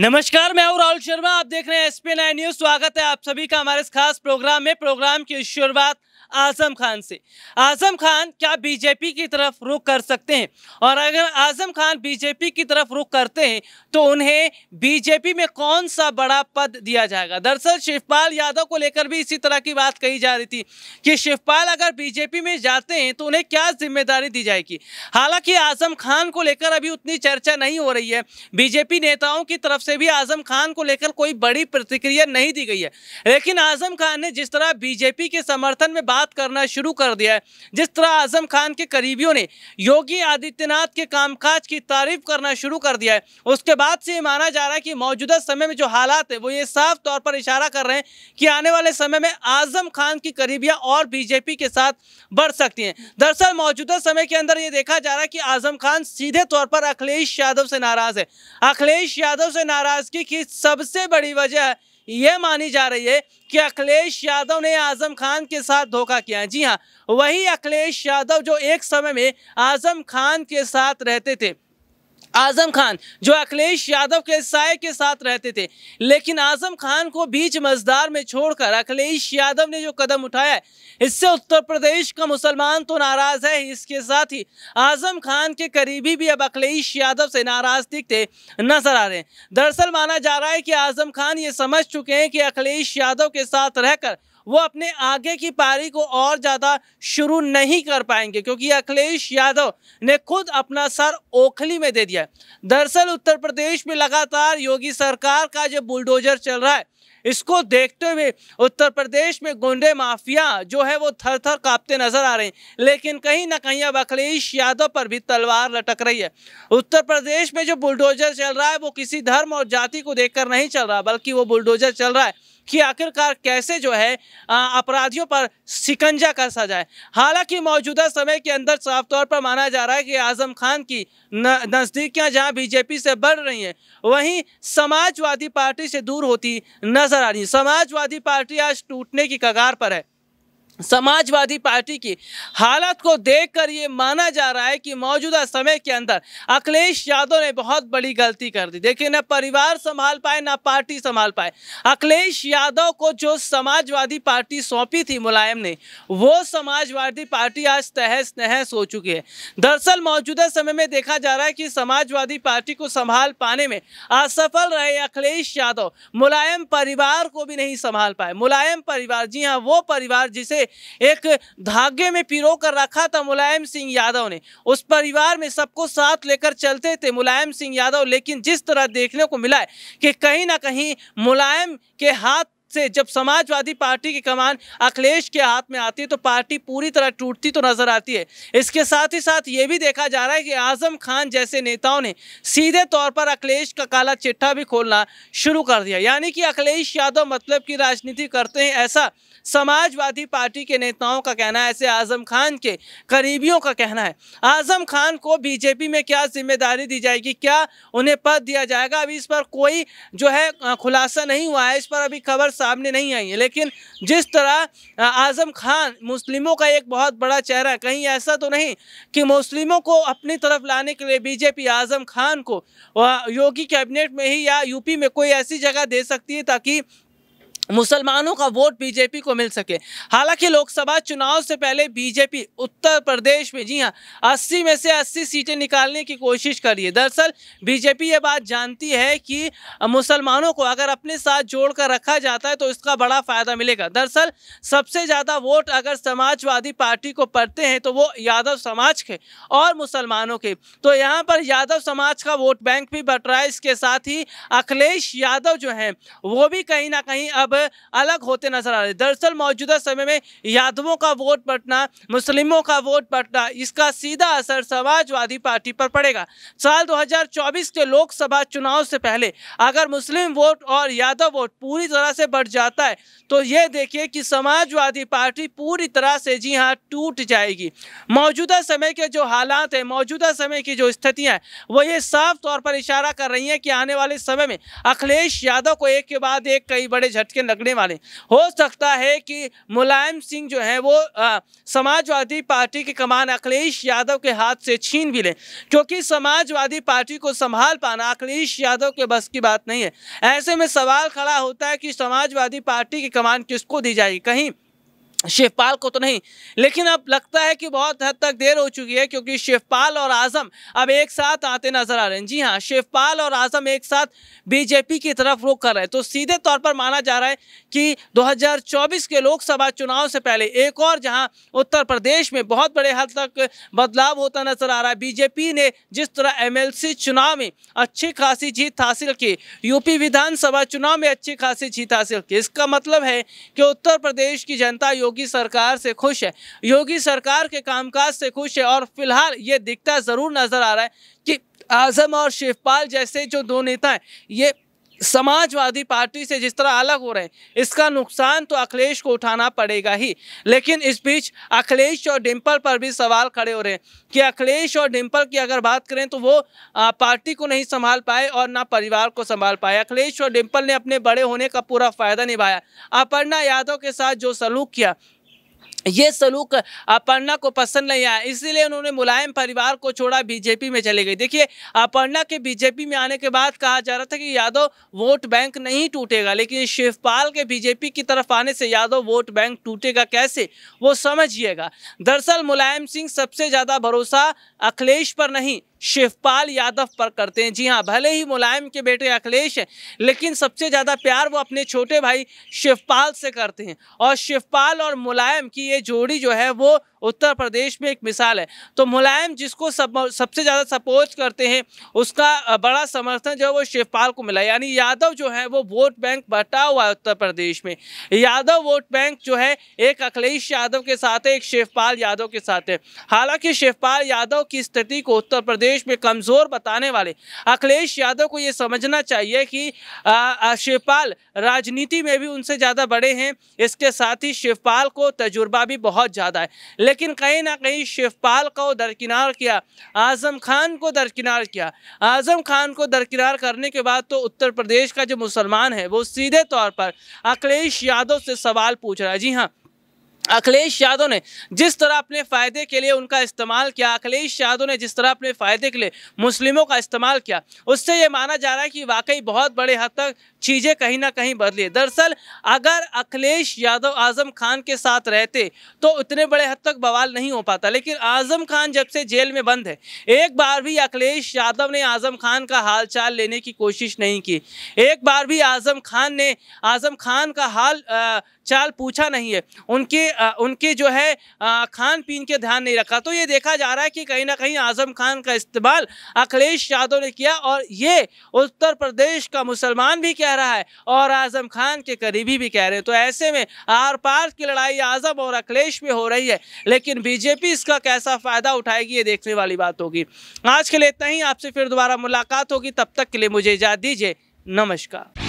नमस्कार मैं हूँ राहुल शर्मा आप देख रहे हैं एसपी नाइन न्यूज स्वागत है आप सभी का हमारे इस खास प्रोग्राम में प्रोग्राम की शुरुआत आजम खान से आजम खान क्या बीजेपी की तरफ रुख कर सकते हैं और अगर आजम खान बीजेपी की तरफ रुख करते हैं तो उन्हें बीजेपी में कौन सा बड़ा पद दिया जाएगा दरअसल शिवपाल यादव को लेकर भी इसी तरह की बात कही जा रही थी कि शिवपाल अगर बीजेपी में जाते हैं तो उन्हें क्या जिम्मेदारी दी जाएगी हालांकि आजम खान को लेकर अभी उतनी चर्चा नहीं हो रही है बीजेपी नेताओं की तरफ से भी आजम खान को लेकर कोई बड़ी प्रतिक्रिया नहीं दी गई है लेकिन आजम खान ने जिस तरह बीजेपी के समर्थन में बात बात करना शुरू कर दिया है जिस तरह आजम खान के करीबियों ने योगी आदित्यनाथ के कामकाज की तारीफ करना शुरू कर दिया है उसके बाद से ये माना जा रहा है कि मौजूदा समय में जो हालात है वो ये साफ तौर पर इशारा कर रहे हैं कि आने वाले समय में आजम खान की करीबियाँ और बीजेपी के साथ बढ़ सकती हैं दरअसल मौजूदा समय के अंदर ये देखा जा रहा है कि आजम खान सीधे तौर पर अखिलेश यादव से नाराज़ है अखिलेश यादव से नाराज़गी की सबसे बड़ी वजह है ये मानी जा रही है कि अखिलेश यादव ने आजम खान के साथ धोखा किया है जी हाँ वही अखिलेश यादव जो एक समय में आजम खान के साथ रहते थे आजम खान जो अखिलेश यादव के साय के साथ रहते थे लेकिन आजम खान को बीच मजदार में छोड़कर अखिलेश यादव ने जो कदम उठाया इससे उत्तर प्रदेश का मुसलमान तो नाराज है इसके साथ ही आजम खान के करीबी भी अब अखिलेश यादव से नाराज दिखते नजर आ रहे हैं दरअसल माना जा रहा है कि आजम खान ये समझ चुके हैं कि अखिलेश यादव के साथ रहकर वो अपने आगे की पारी को और ज़्यादा शुरू नहीं कर पाएंगे क्योंकि अखिलेश यादव ने खुद अपना सर ओखली में दे दिया है दरअसल उत्तर प्रदेश में लगातार योगी सरकार का जो बुलडोजर चल रहा है इसको देखते हुए उत्तर प्रदेश में गुंडे माफिया जो है वो थर थर कांपते नजर आ रहे हैं लेकिन कहीं ना कहीं अब अखिलेश यादव पर भी तलवार लटक रही है उत्तर प्रदेश में जो बुलडोजर चल रहा है वो किसी धर्म और जाति को देखकर नहीं चल रहा बल्कि वो बुलडोजर चल रहा है कि आखिरकार कैसे जो है अपराधियों पर शिकंजा कसा जाए हालांकि मौजूदा समय के अंदर साफ तौर पर माना जा रहा है कि आजम खान की नज़दीकियाँ जहाँ बीजेपी से बढ़ रही हैं वहीं समाजवादी पार्टी से दूर होती नजर आ रही समाजवादी पार्टी आज टूटने की कगार पर है समाजवादी पार्टी की हालत को देखकर ये माना जा रहा है कि मौजूदा समय के अंदर अखिलेश यादव ने बहुत बड़ी गलती कर दी देखिए ना परिवार संभाल पाए ना पार्टी संभाल पाए अखिलेश यादव को जो समाजवादी पार्टी सौंपी थी मुलायम ने वो समाजवादी पार्टी आज तहस नहस हो चुकी है दरअसल मौजूदा समय में देखा जा रहा है कि समाजवादी पार्टी को संभाल पाने में असफल रहे अखिलेश यादव मुलायम परिवार को भी नहीं संभाल पाए मुलायम परिवार जी हाँ वो परिवार जिसे एक धागे में पिरो कर रखा था मुलायम सिंह यादव ने उस परिवार में सबको साथ लेकर चलते थे मुलायम सिंह यादव लेकिन जिस तरह देखने को मिला है कि कहीं ना कहीं मुलायम के हाथ से जब समाजवादी पार्टी की कमान अखिलेश के हाथ में आती है तो पार्टी पूरी तरह टूटती तो नजर आती है इसके साथ ही साथ ये भी देखा जा रहा है कि आजम खान जैसे नेताओं ने सीधे तौर पर अखिलेश का काला चिट्ठा भी खोलना शुरू कर दिया यानी कि अखिलेश यादव मतलब की राजनीति करते हैं ऐसा समाजवादी पार्टी के नेताओं का कहना है ऐसे आजम खान के करीबियों का कहना है आजम खान को बीजेपी में क्या जिम्मेदारी दी जाएगी क्या उन्हें पद दिया जाएगा अभी इस पर कोई जो है खुलासा नहीं हुआ है इस पर अभी खबर सामने नहीं आई है लेकिन जिस तरह आज़म खान मुस्लिमों का एक बहुत बड़ा चेहरा कहीं ऐसा तो नहीं कि मुस्लिमों को अपनी तरफ लाने के लिए बीजेपी आज़म खान को योगी कैबिनेट में ही या यूपी में कोई ऐसी जगह दे सकती है ताकि मुसलमानों का वोट बीजेपी को मिल सके हालांकि लोकसभा चुनाव से पहले बीजेपी उत्तर प्रदेश में जी हाँ 80 में से 80 सीटें निकालने की कोशिश कर रही है दरअसल बीजेपी ये बात जानती है कि मुसलमानों को अगर अपने साथ जोड़ कर रखा जाता है तो इसका बड़ा फ़ायदा मिलेगा दरअसल सबसे ज़्यादा वोट अगर समाजवादी पार्टी को पड़ते हैं तो वो यादव समाज के और मुसलमानों के तो यहाँ पर यादव समाज का वोट बैंक भी बट रहा है इसके साथ ही अखिलेश यादव जो हैं वो भी कहीं ना कहीं अब अलग होते नजर आ रहे दरअसल मौजूदा समय में यादवों का वोट बटना मुस्लिमों का वोट बटना इसका सीधा असर समाजवादी पार्टी पर पड़ेगा साल 2024 के लोकसभा चुनाव से पहले अगर मुस्लिम वोट और यादव वोट पूरी तरह से बढ़ जाता है तो ये देखिए कि समाजवादी पार्टी पूरी तरह से जी हाँ टूट जाएगी मौजूदा समय के जो हालात हैं मौजूदा समय की जो स्थितियाँ वो ये साफ तौर पर इशारा कर रही हैं कि आने वाले समय में अखिलेश यादव को एक के बाद एक कई बड़े झटके लगने वाले हो सकता है कि मुलायम सिंह जो है वो आ, समाजवादी पार्टी के कमान अखिलेश यादव के हाथ से छीन भी लें क्योंकि समाजवादी पार्टी को संभाल पाना अखिलेश यादव के बस की बात नहीं है ऐसे में सवाल खड़ा होता है कि समाजवादी पार्टी की कमान किसको दी जाएगी कहीं शिवपाल को तो नहीं लेकिन अब लगता है कि बहुत हद तक देर हो चुकी है क्योंकि शिवपाल और आजम अब एक साथ आते नजर आ रहे हैं जी हाँ शिवपाल और आजम एक साथ बीजेपी की तरफ रुख कर रहे हैं तो सीधे तौर पर माना जा रहा है कि 2024 के लोकसभा चुनाव से पहले एक और जहाँ उत्तर प्रदेश में बहुत बड़े हद तक बदलाव होता नजर आ रहा है बीजेपी ने जिस तरह एम चुनाव में अच्छी खासी जीत हासिल की यूपी विधानसभा चुनाव में अच्छी खासी जीत हासिल की इसका मतलब है कि उत्तर प्रदेश की जनता योग योगी सरकार से खुश है योगी सरकार के कामकाज से खुश है और फिलहाल ये दिखता ज़रूर नज़र आ रहा है कि आज़म और शिवपाल जैसे जो दो नेता हैं ये समाजवादी पार्टी से जिस तरह अलग हो रहे हैं इसका नुकसान तो अखिलेश को उठाना पड़ेगा ही लेकिन इस बीच अखिलेश और डिम्पल पर भी सवाल खड़े हो रहे हैं कि अखिलेश और डिम्पल की अगर बात करें तो वो पार्टी को नहीं संभाल पाए और ना परिवार को संभाल पाए अखिलेश और डिम्पल ने अपने बड़े होने का पूरा फायदा निभाया अपर्णा यादव के साथ जो सलूक किया ये सलूक अपर्णा को पसंद नहीं आया इसीलिए उन्होंने मुलायम परिवार को छोड़ा बीजेपी में चले गई देखिए अपर्णा के बीजेपी में आने के बाद कहा जा रहा था कि यादव वोट बैंक नहीं टूटेगा लेकिन शिवपाल के बीजेपी की तरफ आने से यादव वोट बैंक टूटेगा कैसे वो समझिएगा दरअसल मुलायम सिंह सबसे ज़्यादा भरोसा अखिलेश पर नहीं शिवपाल यादव पर करते हैं जी हाँ भले ही मुलायम के बेटे अखिलेश हैं लेकिन सबसे ज़्यादा प्यार वो अपने छोटे भाई शिवपाल से करते हैं और शिवपाल और मुलायम की ये जोड़ी जो है वो उत्तर प्रदेश में एक मिसाल है तो मुलायम जिसको सब सबसे ज़्यादा सपोर्ट करते हैं उसका बड़ा समर्थन जो है वो शिवपाल को मिला यानी यादव जो है वो वोट बैंक बटा हुआ है उत्तर प्रदेश में यादव वोट बैंक जो है एक अखिलेश यादव के साथ है एक शिवपाल यादव के साथ है हालांकि शिवपाल यादव की स्थिति को उत्तर प्रदेश प्रदेश में कमज़ोर बताने वाले अखिलेश यादव को ये समझना चाहिए कि शिवपाल राजनीति में भी उनसे ज़्यादा बड़े हैं इसके साथ ही शिवपाल को तजुर्बा भी बहुत ज़्यादा है लेकिन कहीं ना कहीं शिवपाल को दरकिनार किया आज़म खान को दरकिनार किया आज़म खान को दरकिनार करने के बाद तो उत्तर प्रदेश का जो मुसलमान है वो सीधे तौर पर अखिलेश यादव से सवाल पूछ रहा है जी हाँ अखिलेश यादव ने जिस तरह अपने फ़ायदे के लिए उनका इस्तेमाल किया अखिलेश यादव ने जिस तरह अपने फ़ायदे के लिए मुस्लिमों का इस्तेमाल किया उससे ये माना जा रहा है कि वाकई बहुत बड़े हद तक चीज़ें कहीं ना कहीं बदली दरअसल अगर अखिलेश यादव आज़म खान के साथ रहते तो इतने बड़े हद तक बवाल नहीं हो पाता लेकिन आज़म खान जब से जेल में बंद है एक बार भी अखिलेश यादव ने आज़म खान का हाल चाल लेने की कोशिश नहीं की एक बार भी आज़म खान ने आज़म खान का हाल चाल पूछा नहीं है उनके उनके जो है खान पीन के ध्यान नहीं रखा तो ये देखा जा रहा है कि कहीं ना कहीं आजम खान का इस्तेमाल अखिलेश यादव ने किया और ये उत्तर प्रदेश का मुसलमान भी कह रहा है और आजम खान के करीबी भी कह रहे हैं तो ऐसे में आर पार की लड़ाई आजम और अखिलेश में हो रही है लेकिन बीजेपी इसका कैसा फ़ायदा उठाएगी ये देखने वाली बात होगी आज के लिए इतना ही आपसे फिर दोबारा मुलाकात होगी तब तक के लिए मुझे इजाज़ दीजिए नमस्कार